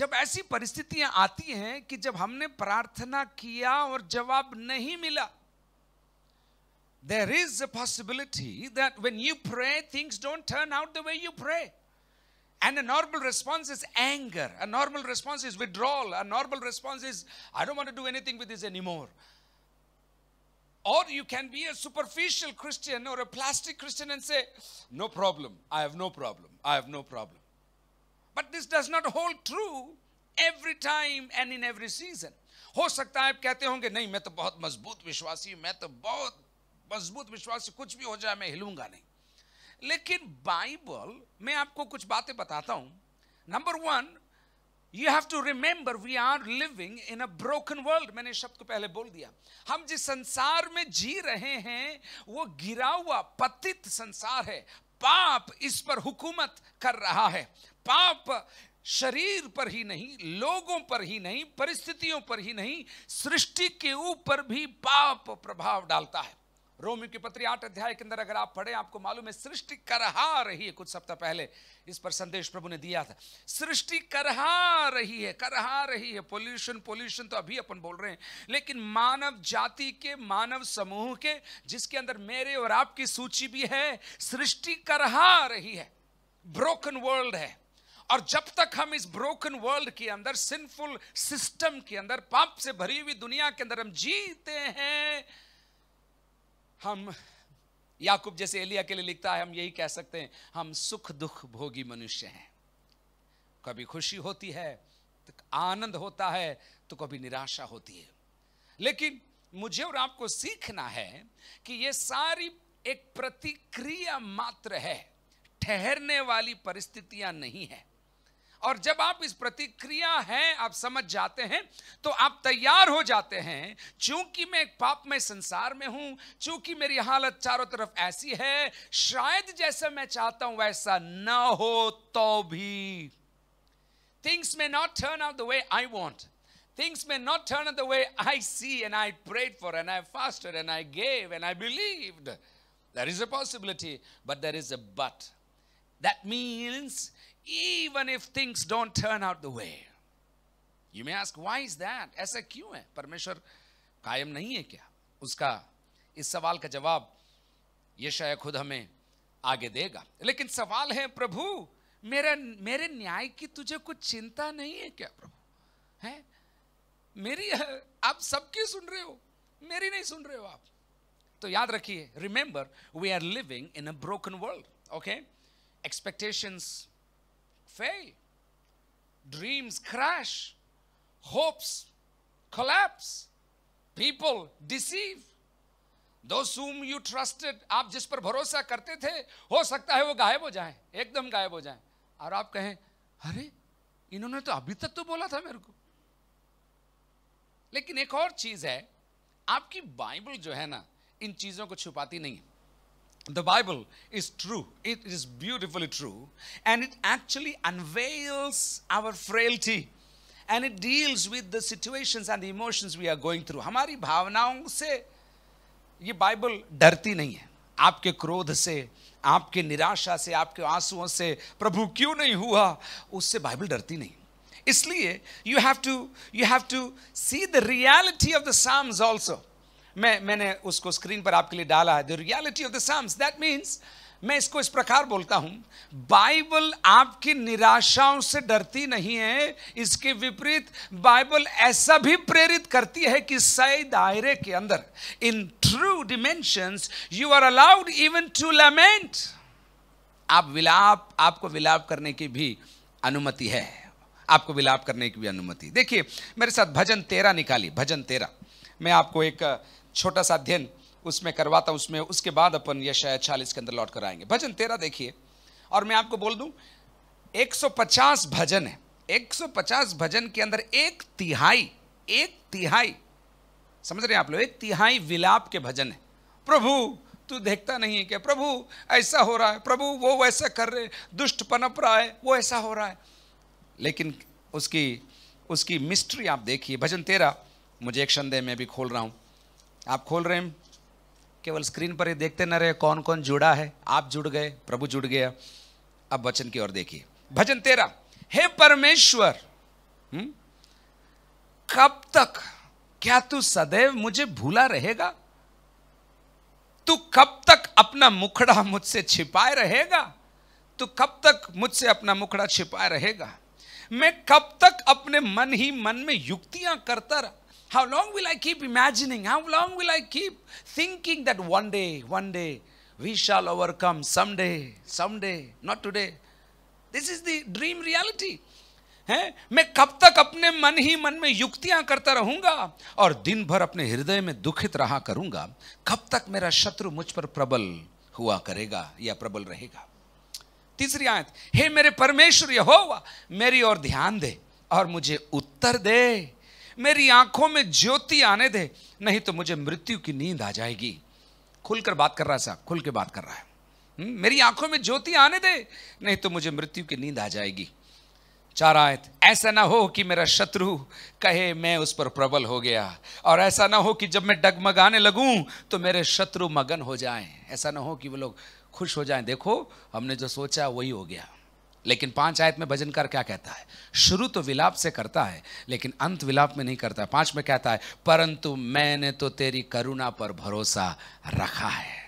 जब ऐसी परिस्थितियां आती हैं कि जब हमने प्रार्थना किया और जवाब नहीं मिला there is a possibility that when you pray things don't turn out the way you pray and a normal response is anger a normal response is withdrawal a normal response is I don't do anything with is any more or you can be a superficial Christian or a plastic Christian and say no problem I have no problem I have no problem but this does not hold true every time and in every season हो सकता है आप कहते होंगे नहीं मैं तो बहुत मजबूत विश्वासी मैं तो बहुत मजबूत विश्वासी कुछ भी हो जाए मैं हिलूंगा नहीं लेकिन बाइबल मैं आपको कुछ बातें बताता हूं number one you have to remember we are living in a broken world मैंने शब्द को पहले बोल दिया हम जिस संसार में जी रहे हैं वो गिरा हुआ पतित संसार है पाप इस पर हुकूमत कर रहा है पाप शरीर पर ही नहीं लोगों पर ही नहीं परिस्थितियों पर ही नहीं सृष्टि के ऊपर भी पाप प्रभाव डालता है रोमियो की पत्री आठ अध्याय के अंदर अगर आप पढ़े आपको मालूम है सृष्टि करहा रही है कुछ सप्ताह पहले इस पर संदेश प्रभु ने दिया था सृष्टि करहा रही है करहा रही है पोल्यूशन पोल्यूशन तो अभी अपन बोल रहे हैं लेकिन मानव जाति के मानव समूह के जिसके अंदर मेरे और आपकी सूची भी है सृष्टि करहा रही है ब्रोकन वर्ल्ड है और जब तक हम इस ब्रोकन वर्ल्ड के अंदर सिंफुल सिस्टम के अंदर पाप से भरी हुई दुनिया के अंदर हम जीते हैं हम याकूब जैसे एलिया के लिए लिखता है हम यही कह सकते हैं हम सुख दुख भोगी मनुष्य हैं कभी खुशी होती है तो आनंद होता है तो कभी निराशा होती है लेकिन मुझे और आपको सीखना है कि ये सारी एक प्रतिक्रिया मात्र है ठहरने वाली परिस्थितियां नहीं है और जब आप इस प्रतिक्रिया है आप समझ जाते हैं तो आप तैयार हो जाते हैं चूंकि मैं एक पाप में संसार में हूं चूंकि मेरी हालत चारों तरफ ऐसी है शायद जैसा मैं चाहता हूं वैसा ना हो तो भी things may not turn out the way I want Things may not turn out the way I see and I prayed for and I fasted and I gave and I believed. There is a possibility, but there is a but. That means even if things don't turn out the way. You may ask, why is that? ऐसा क्यों है परमेश्वर कायम नहीं है क्या उसका इस सवाल का जवाब यशया खुद हमें आगे देगा लेकिन सवाल है प्रभु मेरे मेरे न्याय की तुझे कुछ चिंता नहीं है क्या प्रभु है मेरी आप सबकी सुन रहे हो मेरी नहीं सुन रहे हो आप तो याद रखिए remember we are living in a broken world okay expectations fail, dreams crash, hopes collapse, people deceive. whom you trusted, आप जिस पर भरोसा करते थे हो सकता है वो गायब हो जाए एकदम गायब हो जाए और आप कहें अरे इन्होंने तो अभी तक तो बोला था मेरे को लेकिन एक और चीज है आपकी बाइबल जो है ना इन चीजों को छुपाती नहीं है the Bible is true. It is beautifully true. And it actually unveils our frailty. And it deals with the situations and the emotions we are going through. Hamari हमारी भावनाओं से ये बाइबल डरती नहीं है आपके क्रोध से आपके निराशा से आपके आंसुओं से प्रभु क्यों नहीं हुआ उससे बाइबल डरती नहीं इसलिए have to you have to see the reality of the Psalms also. मैं मैंने उसको स्क्रीन पर आपके लिए डाला है the reality of the psalms that means मैं इसको इस प्रकार बोलता हूं बाइबल आपकी निराशाओं से डरती नहीं है इसके विपरीत बाइबल ऐसा भी प्रेरित करती है कि सही दायरे के अंदर in true dimensions you are allowed even to lament आप विलाप आपको विलाप करने की भी अनुमति है आपको विलाप करने की भी अनुमति देखिए मेरे साथ भजन तेरा निकाली भजन तेरा मैं आपको एक छोटा सा अध्ययन उसमें करवाता उसमें उसके बाद अपन ये शायद चालीस के अंदर लौट कर आएंगे भजन तेरा देखिए और मैं आपको बोल दूं 150 भजन है 150 भजन के अंदर एक तिहाई एक तिहाई समझ रहे हैं आप लोग एक तिहाई विलाप के भजन है प्रभु तू देखता नहीं है क्या प्रभु ऐसा हो रहा है प्रभु वो वैसा कर रहे दुष्ट पनप रहा है वो ऐसा हो रहा है लेकिन उसकी उसकी मिस्ट्री आप देखिए भजन तेरा मुझे एक संदेह में भी खोल रहा हूँ आप खोल रहे हैं केवल स्क्रीन पर ही देखते न रहे कौन कौन जुड़ा है आप जुड़ गए प्रभु जुड़ गया अब वचन की ओर देखिए भजन तेरा हे परमेश्वर हुँ? हम्म? कब तक क्या तू सदैव मुझे भूला रहेगा तू कब तक अपना मुखड़ा मुझसे छिपाए रहेगा तू कब तक मुझसे अपना मुखड़ा छिपाए रहेगा मैं कब तक अपने मन ही मन में युक्तियां करता रहा How long will I keep imagining? How long will I keep thinking that one day, one day, we shall overcome someday, someday, not today. This is the dream reality. है मैं कब तक अपने मन ही मन में युक्तियां करता रहूंगा और दिन भर अपने हृदय में दुखित रहा करूंगा कब तक मेरा शत्रु मुझ पर प्रबल हुआ करेगा या प्रबल रहेगा तीसरी आयत हे मेरे परमेश्वर यहोवा मेरी ओर ध्यान दे और मुझे उत्तर दे मेरी आंखों में ज्योति आने दे नहीं तो मुझे मृत्यु की नींद आ जाएगी खुलकर बात कर रहा है साहब खुल के बात कर रहा है हम्म, मेरी आंखों में ज्योति आने दे नहीं तो मुझे मृत्यु की नींद आ जाएगी चार आयत ऐसा ना हो कि मेरा शत्रु कहे मैं उस पर प्रबल हो गया और ऐसा ना हो कि जब मैं डगमगाने लगूं तो मेरे शत्रु मगन हो जाएं ऐसा ना हो कि वो लोग खुश हो जाएं देखो हमने जो सोचा वही हो गया लेकिन पांच आयत में भजनकार क्या कहता है शुरू तो विलाप से करता है लेकिन अंत विलाप में नहीं करता पांच में कहता है परंतु मैंने तो तेरी करुणा पर भरोसा रखा है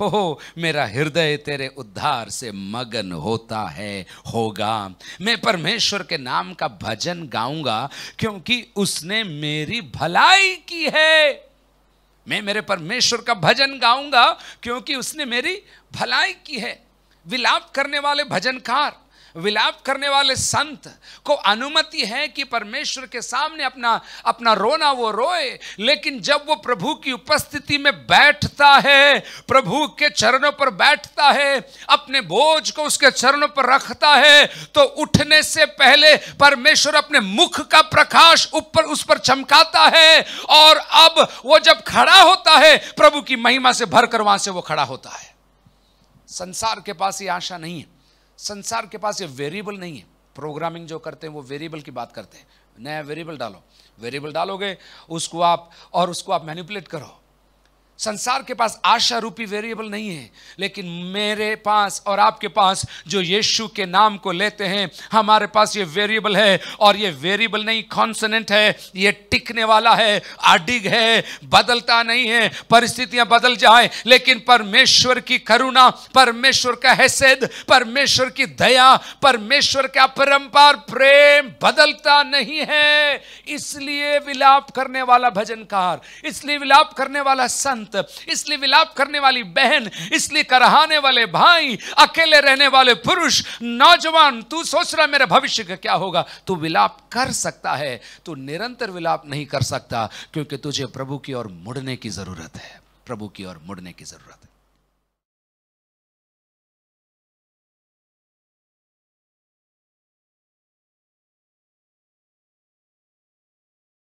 हो हो मेरा हृदय तेरे उद्धार से मगन होता है होगा मैं परमेश्वर के नाम का भजन गाऊंगा क्योंकि उसने मेरी भलाई की है मैं मेरे परमेश्वर का भजन गाऊंगा क्योंकि उसने मेरी भलाई की है विलाप करने वाले भजनकार विलाप करने वाले संत को अनुमति है कि परमेश्वर के सामने अपना अपना रोना वो रोए लेकिन जब वो प्रभु की उपस्थिति में बैठता है प्रभु के चरणों पर बैठता है अपने बोझ को उसके चरणों पर रखता है तो उठने से पहले परमेश्वर अपने मुख का प्रकाश ऊपर उस पर चमकाता है और अब वो जब खड़ा होता है प्रभु की महिमा से भरकर वहां से वो खड़ा होता है संसार के पास ये आशा नहीं है संसार के पास ये वेरिएबल नहीं है प्रोग्रामिंग जो करते हैं वो वेरिएबल की बात करते हैं नया वेरिएबल डालो वेरिएबल डालोगे उसको आप और उसको आप मैनिपुलेट करो संसार के पास आशा रूपी वेरिएबल नहीं है लेकिन मेरे पास और आपके पास जो यीशु के नाम को लेते हैं हमारे पास ये वेरिएबल है और ये वेरिएबल नहीं कॉन्सनेंट है ये टिकने वाला है अडिग है बदलता नहीं है परिस्थितियां बदल जाए लेकिन परमेश्वर की करुणा परमेश्वर का हैसेद परमेश्वर की दया परमेश्वर का परम्पार प्रेम बदलता नहीं है इसलिए विलाप करने वाला भजनकार इसलिए विलाप करने वाला संत संत इसलिए विलाप करने वाली बहन इसलिए करहाने वाले भाई अकेले रहने वाले पुरुष नौजवान तू सोच रहा मेरे भविष्य का क्या होगा तू विलाप कर सकता है तू निरंतर विलाप नहीं कर सकता क्योंकि तुझे प्रभु की ओर मुड़ने की जरूरत है प्रभु की ओर मुड़ने की जरूरत है